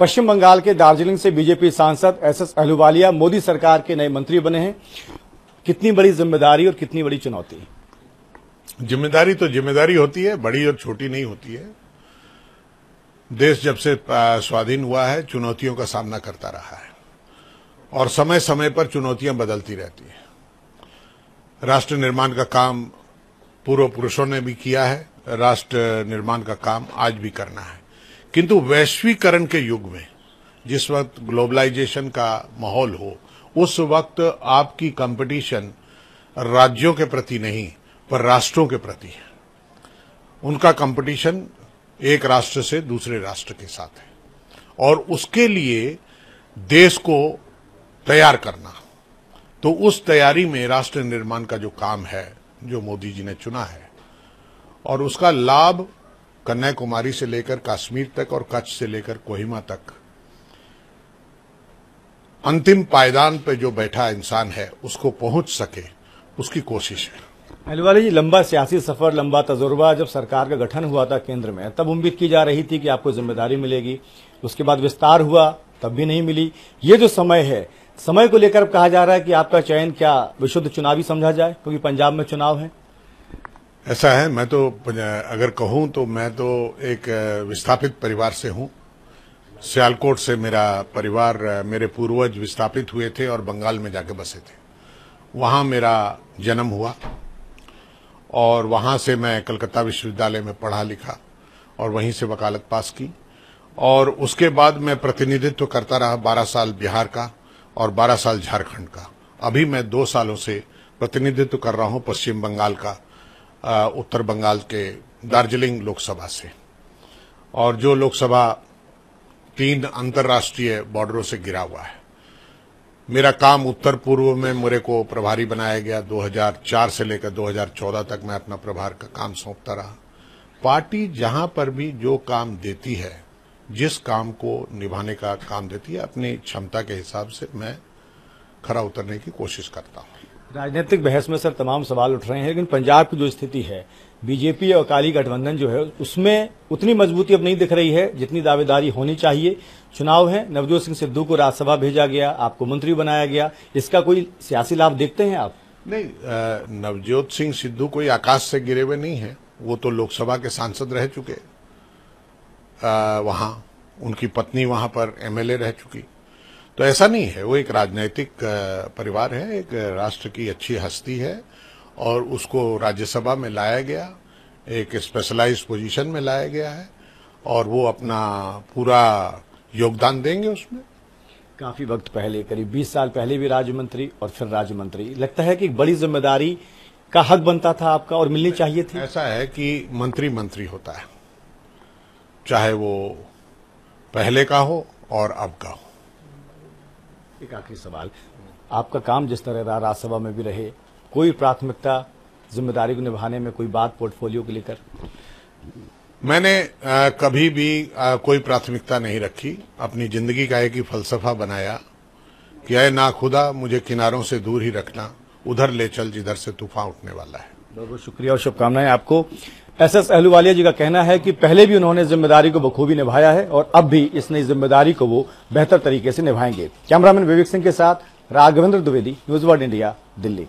पश्चिम बंगाल के दार्जिलिंग से बीजेपी सांसद एस एस अहलुवालिया मोदी सरकार के नए मंत्री बने हैं कितनी बड़ी जिम्मेदारी और कितनी बड़ी चुनौती जिम्मेदारी तो जिम्मेदारी होती है बड़ी और छोटी नहीं होती है देश जब से स्वाधीन हुआ है चुनौतियों का सामना करता रहा है और समय समय पर चुनौतियां बदलती रहती है राष्ट्र निर्माण का काम पूर्व पुरुषों ने भी किया है राष्ट्र निर्माण का काम आज भी करना है किंतु वैश्वीकरण के युग में जिस वक्त ग्लोबलाइजेशन का माहौल हो उस वक्त आपकी कंपटीशन राज्यों के प्रति नहीं पर राष्ट्रों के प्रति है उनका कंपटीशन एक राष्ट्र से दूसरे राष्ट्र के साथ है और उसके लिए देश को तैयार करना तो उस तैयारी में राष्ट्र निर्माण का जो काम है जो मोदी जी ने चुना है और उसका लाभ कन्याकुमारी से लेकर कश्मीर तक और कच्छ से लेकर कोहिमा तक अंतिम पायदान पे जो बैठा इंसान है उसको पहुंच सके उसकी कोशिश है अलवाली जी लंबा सियासी सफर लंबा तजुर्बा जब सरकार का गठन हुआ था केंद्र में तब उम्मीद की जा रही थी कि आपको जिम्मेदारी मिलेगी उसके बाद विस्तार हुआ तब भी नहीं मिली ये जो समय है समय को लेकर कहा जा रहा है कि आपका चयन क्या विशुद्ध चुनावी समझा जाए क्योंकि पंजाब में चुनाव है ऐसा है मैं तो अगर कहूं तो मैं तो एक विस्थापित परिवार से हूं सियालकोट से मेरा परिवार मेरे पूर्वज विस्थापित हुए थे और बंगाल में जाके बसे थे वहां मेरा जन्म हुआ और वहां से मैं कलकत्ता विश्वविद्यालय में पढ़ा लिखा और वहीं से वकालत पास की और उसके बाद मैं प्रतिनिधित्व करता रहा बारह साल बिहार का और बारह साल झारखंड का अभी मैं दो सालों से प्रतिनिधित्व कर रहा हूं पश्चिम बंगाल का उत्तर बंगाल के दार्जिलिंग लोकसभा से और जो लोकसभा तीन अंतर्राष्ट्रीय बॉर्डरों से गिरा हुआ है मेरा काम उत्तर पूर्व में मेरे को प्रभारी बनाया गया 2004 से लेकर 2014 तक मैं अपना प्रभार का काम सौंपता रहा पार्टी जहां पर भी जो काम देती है जिस काम को निभाने का काम देती है अपनी क्षमता के हिसाब से मैं खरा उतरने की कोशिश करता हूं राजनीतिक बहस में सर तमाम सवाल उठ रहे हैं लेकिन पंजाब की जो स्थिति है बीजेपी और अकाली गठबंधन जो है उसमें उतनी मजबूती अब नहीं दिख रही है जितनी दावेदारी होनी चाहिए चुनाव है नवजोत सिंह सिद्धू को राज्यसभा भेजा गया आपको मंत्री बनाया गया इसका कोई सियासी लाभ देखते हैं आप नहीं नवजोत सिंह सिद्धू कोई आकाश से गिरे हुए नहीं है वो तो लोकसभा के सांसद रह चुके वहां उनकी पत्नी वहां पर एमएलए रह चुकी तो ऐसा नहीं है वो एक राजनीतिक परिवार है एक राष्ट्र की अच्छी हस्ती है और उसको राज्यसभा में लाया गया एक स्पेशलाइज पोजीशन में लाया गया है और वो अपना पूरा योगदान देंगे उसमें काफी वक्त पहले करीब 20 साल पहले भी राज्य मंत्री और फिर राज्य मंत्री लगता है कि बड़ी जिम्मेदारी का हक बनता था आपका और मिलनी चाहिए थी ऐसा है कि मंत्री मंत्री होता है चाहे वो पहले का हो और अब का हो एक आखिरी सवाल आपका काम जिस तरह रहा राज्यसभा में भी रहे कोई प्राथमिकता जिम्मेदारी को निभाने में कोई बात पोर्टफोलियो को लेकर मैंने आ, कभी भी आ, कोई प्राथमिकता नहीं रखी अपनी जिंदगी का एक ही फलसफा बनाया कि अय ना खुदा मुझे किनारों से दूर ही रखना उधर ले चल जिधर से तूफान उठने वाला है बहुत बहुत शुक्रिया और शुभकामनाएं आपको एस एस अहलूवालिया जी का कहना है कि पहले भी उन्होंने जिम्मेदारी को बखूबी निभाया है और अब भी इस नई जिम्मेदारी को वो बेहतर तरीके से निभाएंगे कैमरामैन विवेक सिंह के साथ Raghvendra Dwivedi News World India Delhi